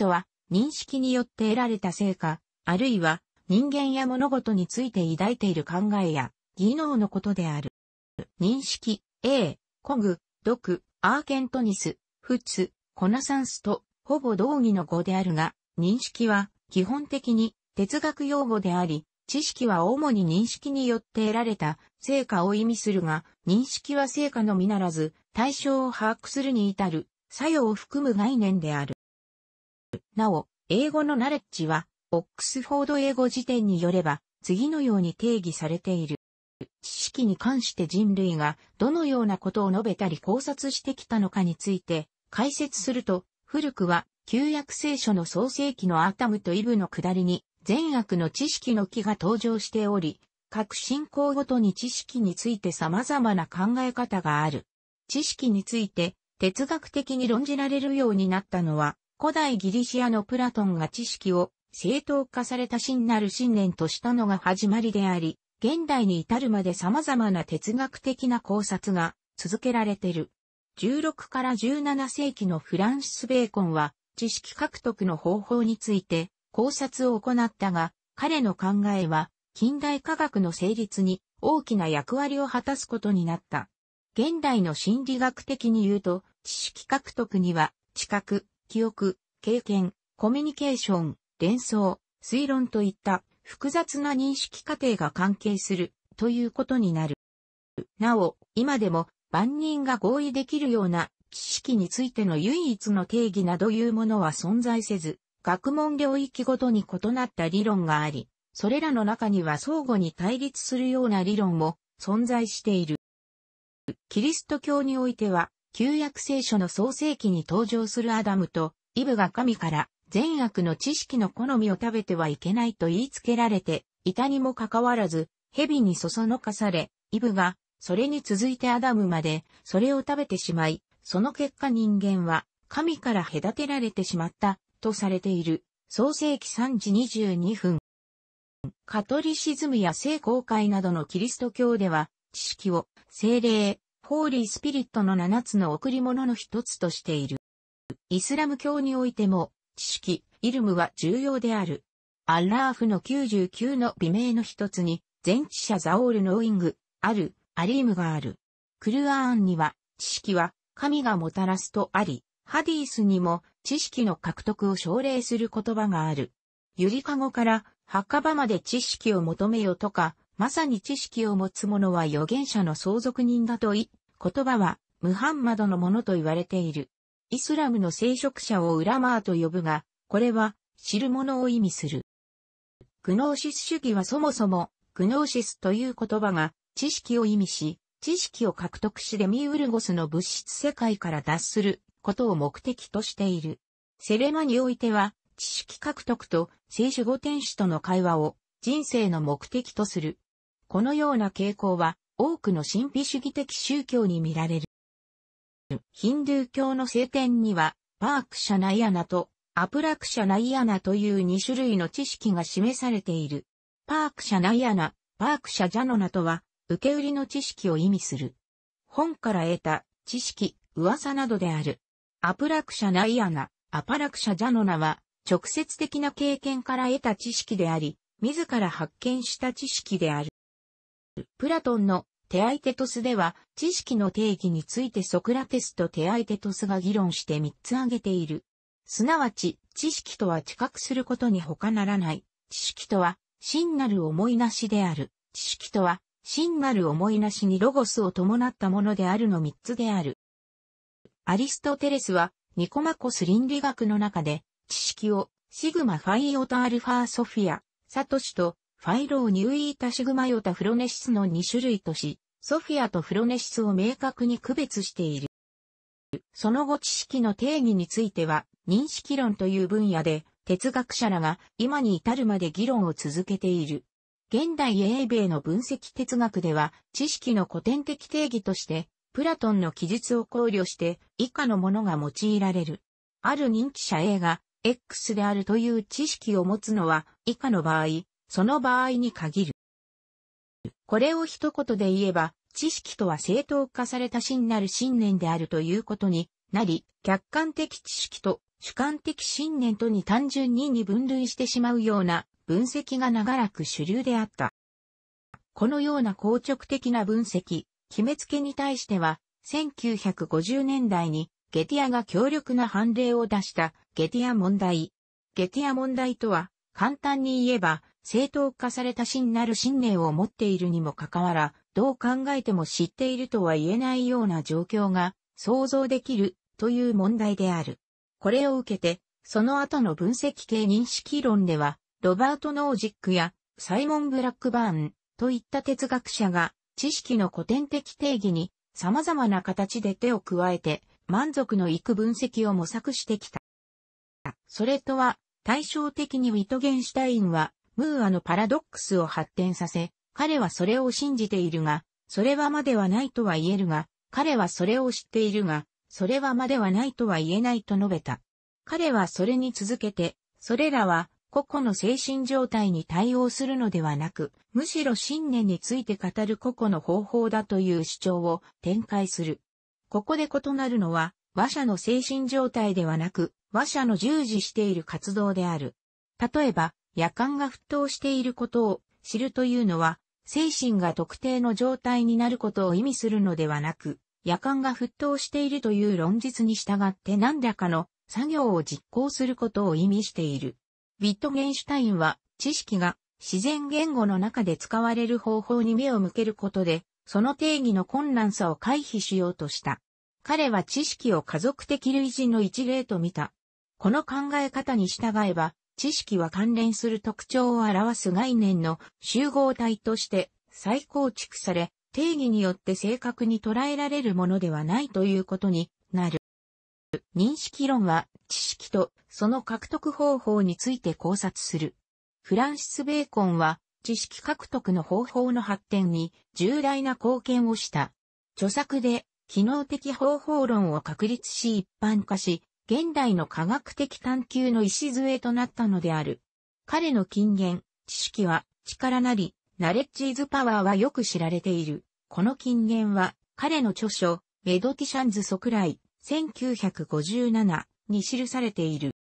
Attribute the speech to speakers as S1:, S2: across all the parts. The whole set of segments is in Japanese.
S1: とは、認識によって得られた成果、あるいは人間や物事について抱いている考えや技能のことである。認識、A、グ、ド毒、アーケントニス、フツ、コナサンスとほぼ同義の語であるが、認識は基本的に哲学用語であり、知識は主に認識によって得られた成果を意味するが、認識は成果のみならず、対象を把握するに至る作用を含む概念である。なお、英語のナレッジは、オックスフォード英語辞典によれば、次のように定義されている。知識に関して人類がどのようなことを述べたり考察してきたのかについて解説すると、古くは旧約聖書の創世記のアタムとイブの下りに善悪の知識の木が登場しており、各信仰ごとに知識について様々な考え方がある。知識について哲学的に論じられるようになったのは古代ギリシアのプラトンが知識を正当化された真なる信念としたのが始まりであり、現代に至るまで様々な哲学的な考察が続けられている。16から17世紀のフランシス・ベーコンは知識獲得の方法について考察を行ったが、彼の考えは近代科学の成立に大きな役割を果たすことになった。現代の心理学的に言うと、知識獲得には知覚、記憶、経験、コミュニケーション、連想、推論といった複雑な認識過程が関係するということになる。なお、今でも万人が合意できるような知識についての唯一の定義などいうものは存在せず、学問領域ごとに異なった理論があり、それらの中には相互に対立するような理論も存在している。キリスト教においては、旧約聖書の創世記に登場するアダムと、イブが神から善悪の知識の好みを食べてはいけないと言いつけられて、いたにもかかわらず、蛇にそそのかされ、イブが、それに続いてアダムまで、それを食べてしまい、その結果人間は、神から隔てられてしまった、とされている、創世記3時22分。カトリシズムや聖公会などのキリスト教では、知識を、精霊、ホーリースピリットの七つの贈り物の一つとしている。イスラム教においても、知識、イルムは重要である。アラーフの99の美名の一つに、全知者ザオールノーイング、ある、アリームがある。クルアーンには、知識は、神がもたらすとあり、ハディースにも、知識の獲得を奨励する言葉がある。ゆりかごから、墓場まで知識を求めよとか、まさに知識を持つ者は預言者の相続人だと言っ言葉は、ムハンマドのものと言われている。イスラムの聖職者をウラマーと呼ぶが、これは、知る者を意味する。グノーシス主義はそもそも、グノーシスという言葉が、知識を意味し、知識を獲得しデミウルゴスの物質世界から脱することを目的としている。セレマにおいては、知識獲得と聖守護天使との会話を人生の目的とする。このような傾向は多くの神秘主義的宗教に見られる。ヒンドゥー教の聖典には、パークシャナイアナとアプラクシャナイアナという2種類の知識が示されている。パークシャナイアナ、パークシャジャノナとは、受け売りの知識を意味する。本から得た知識、噂などである。アプラクシャナイアナ、アパラクシャジャノナは、直接的な経験から得た知識であり、自ら発見した知識である。プラトンのテアイテトスでは、知識の定義についてソクラテスとテアイテトスが議論して3つ挙げている。すなわち、知識とは知覚することに他ならない。知識とは、真なる思いなしである。知識とは、真なる思いなしにロゴスを伴ったものであるの3つである。アリストテレスは、ニコマコス倫理学の中で、知識を、シグマファイオタアルファソフィア、サトシとファイローニューイータシグマヨタフロネシスの2種類とし、ソフィアとフロネシスを明確に区別している。その後知識の定義については、認識論という分野で、哲学者らが今に至るまで議論を続けている。現代英米の分析哲学では、知識の古典的定義として、プラトンの記述を考慮して、以下のものが用いられる。ある認知者 A が、X であるという知識を持つのは、以下の場合、その場合に限る。これを一言で言えば、知識とは正当化された真なる信念であるということになり、客観的知識と主観的信念とに単純にに分類してしまうような分析が長らく主流であった。このような硬直的な分析、決めつけに対しては、1950年代にゲティアが強力な判例を出したゲティア問題。ゲティア問題とは、簡単に言えば、正当化された真なる信念を持っているにもかかわら、どう考えても知っているとは言えないような状況が想像できるという問題である。これを受けて、その後の分析系認識論では、ロバート・ノージックやサイモン・ブラックバーンといった哲学者が知識の古典的定義に様々な形で手を加えて満足のいく分析を模索してきた。それとは対照的にウィトゲンシュタインはムーアのパラドックスを発展させ、彼はそれを信じているが、それはまではないとは言えるが、彼はそれを知っているが、それはまではないとは言えないと述べた。彼はそれに続けて、それらは個々の精神状態に対応するのではなく、むしろ信念について語る個々の方法だという主張を展開する。ここで異なるのは、和者の精神状態ではなく、和者の従事している活動である。例えば、夜間が沸騰していることを知るというのは、精神が特定の状態になることを意味するのではなく、夜間が沸騰しているという論述に従って何らかの作業を実行することを意味している。ウィットゲンシュタインは、知識が自然言語の中で使われる方法に目を向けることで、その定義の困難さを回避しようとした。彼は知識を家族的類似の一例と見た。この考え方に従えば、知識は関連する特徴を表す概念の集合体として再構築され、定義によって正確に捉えられるものではないということになる。認識論は知識とその獲得方法について考察する。フランシス・ベーコンは知識獲得の方法の発展に重大な貢献をした。著作で機能的方法論を確立し一般化し、現代の科学的探求の礎となったのである。彼の金言、知識は力なり、ナレッジーズパワーはよく知られている。この金言は、彼の著書、メドティシャンズ即来、1957に記されている。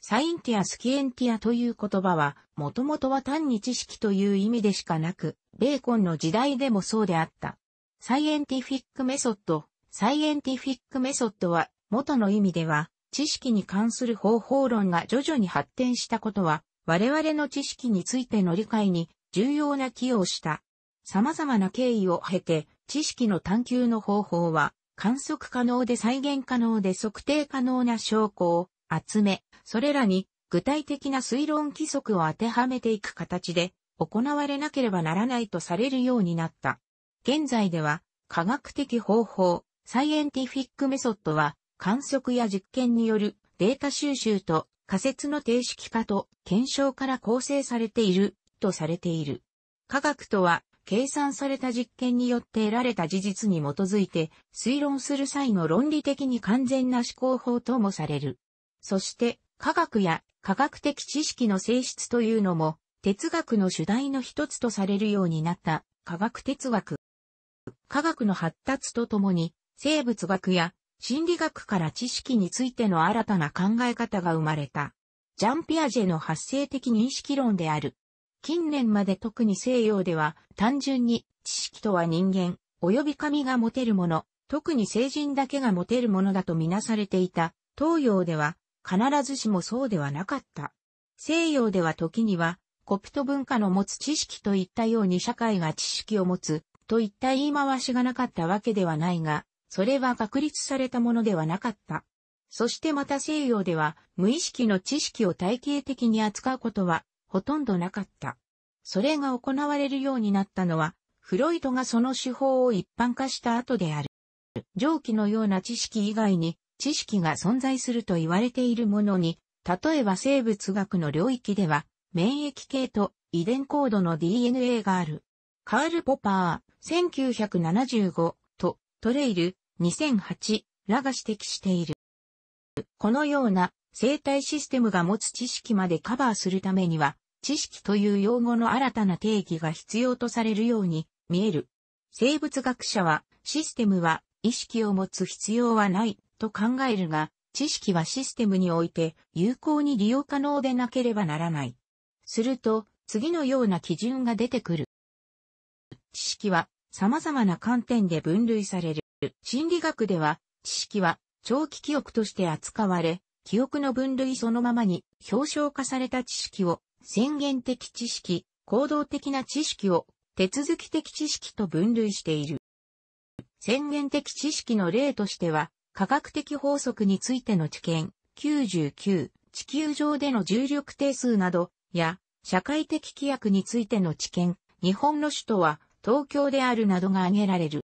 S1: サインティアスキエンティアという言葉は、もともとは単に知識という意味でしかなく、ベーコンの時代でもそうであった。サイエンティフィックメソッド、サイエンティフィックメソッドは、元の意味では、知識に関する方法論が徐々に発展したことは、我々の知識についての理解に重要な寄与をした。様々な経緯を経て、知識の探求の方法は、観測可能で再現可能で測定可能な証拠を集め、それらに具体的な推論規則を当てはめていく形で行われなければならないとされるようになった。現在では科学的方法、サイエンティフィックメソッドは観測や実験によるデータ収集と仮説の定式化と検証から構成されているとされている。科学とは計算された実験によって得られた事実に基づいて推論する際の論理的に完全な思考法ともされる。そして科学や科学的知識の性質というのも哲学の主題の一つとされるようになった科学哲学。科学の発達とともに生物学や心理学から知識についての新たな考え方が生まれた。ジャンピアジェの発生的認識論である。近年まで特に西洋では単純に知識とは人間、及び神が持てるもの、特に成人だけが持てるものだとみなされていた。東洋では必ずしもそうではなかった。西洋では時にはコプト文化の持つ知識といったように社会が知識を持つといった言い回しがなかったわけではないが、それは確立されたものではなかった。そしてまた西洋では無意識の知識を体系的に扱うことはほとんどなかった。それが行われるようになったのは、フロイトがその手法を一般化した後である。上記のような知識以外に知識が存在すると言われているものに、例えば生物学の領域では、免疫系と遺伝コードの DNA がある。カール・ポパー、1975とトレイル、2008らが指摘している。このような生態システムが持つ知識までカバーするためには、知識という用語の新たな定義が必要とされるように見える。生物学者は、システムは意識を持つ必要はないと考えるが、知識はシステムにおいて有効に利用可能でなければならない。すると、次のような基準が出てくる。知識は様々な観点で分類される。心理学では、知識は長期記憶として扱われ、記憶の分類そのままに表彰化された知識を宣言的知識、行動的な知識を手続き的知識と分類している。宣言的知識の例としては、科学的法則についての知見、99、地球上での重力定数など、や、社会的規約についての知見、日本の首都は東京であるなどが挙げられる。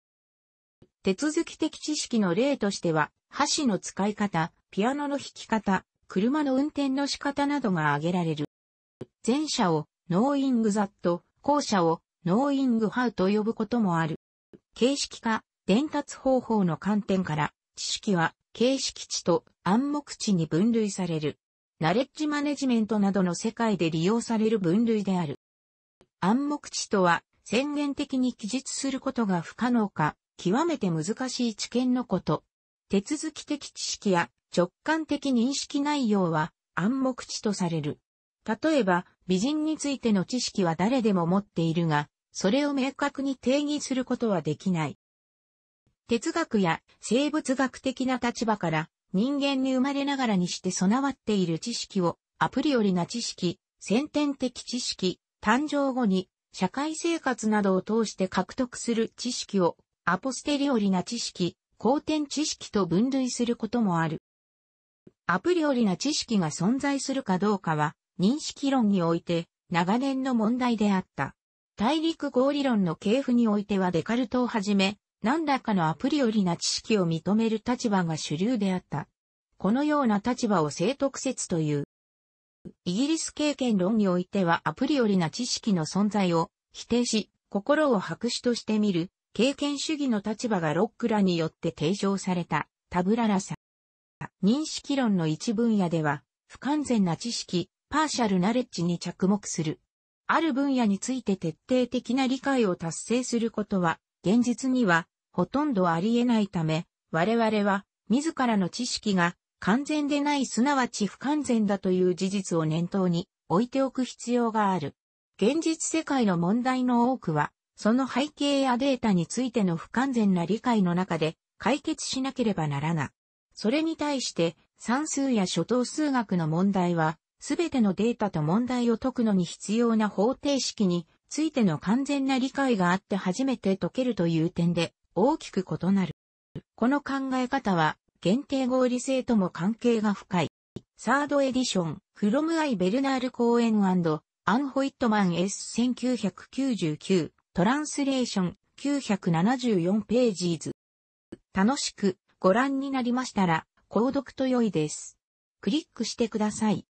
S1: 手続き的知識の例としては、箸の使い方、ピアノの弾き方、車の運転の仕方などが挙げられる。前者をノーイングザット、後者をノーイングハウと呼ぶこともある。形式化、伝達方法の観点から、知識は形式値と暗黙値に分類される。ナレッジマネジメントなどの世界で利用される分類である。暗黙値とは、宣言的に記述することが不可能か、極めて難しい知見のこと。手続き的知識や直感的認識内容は暗黙知とされる。例えば、美人についての知識は誰でも持っているが、それを明確に定義することはできない。哲学や生物学的な立場から人間に生まれながらにして備わっている知識をアプリよりな知識、先天的知識、誕生後に社会生活などを通して獲得する知識をアポステリオリな知識、後天知識と分類することもある。アプリオリな知識が存在するかどうかは、認識論において、長年の問題であった。大陸合理論の系譜においてはデカルトをはじめ、何らかのアプリオリな知識を認める立場が主流であった。このような立場を正徳説という。イギリス経験論においてはアプリオリな知識の存在を否定し、心を白紙としてみる経験主義の立場がロックらによって提唱されたタブララさ。認識論の一分野では、不完全な知識、パーシャルナレッジに着目する。ある分野について徹底的な理解を達成することは、現実にはほとんどあり得ないため、我々は自らの知識が完全でないすなわち不完全だという事実を念頭に置いておく必要がある。現実世界の問題の多くはその背景やデータについての不完全な理解の中で解決しなければならない。それに対して算数や初等数学の問題は、すべてのデータと問題を解くのに必要な方程式についての完全な理解があって初めて解けるという点で大きく異なる。この考え方は限定合理性とも関係が深い。サードエディション、フロムアイ・ベルナール・コーエンアンホイットマン S1999 トランスレーション974ページーズ。楽しくご覧になりましたら、購読と良いです。クリックしてください。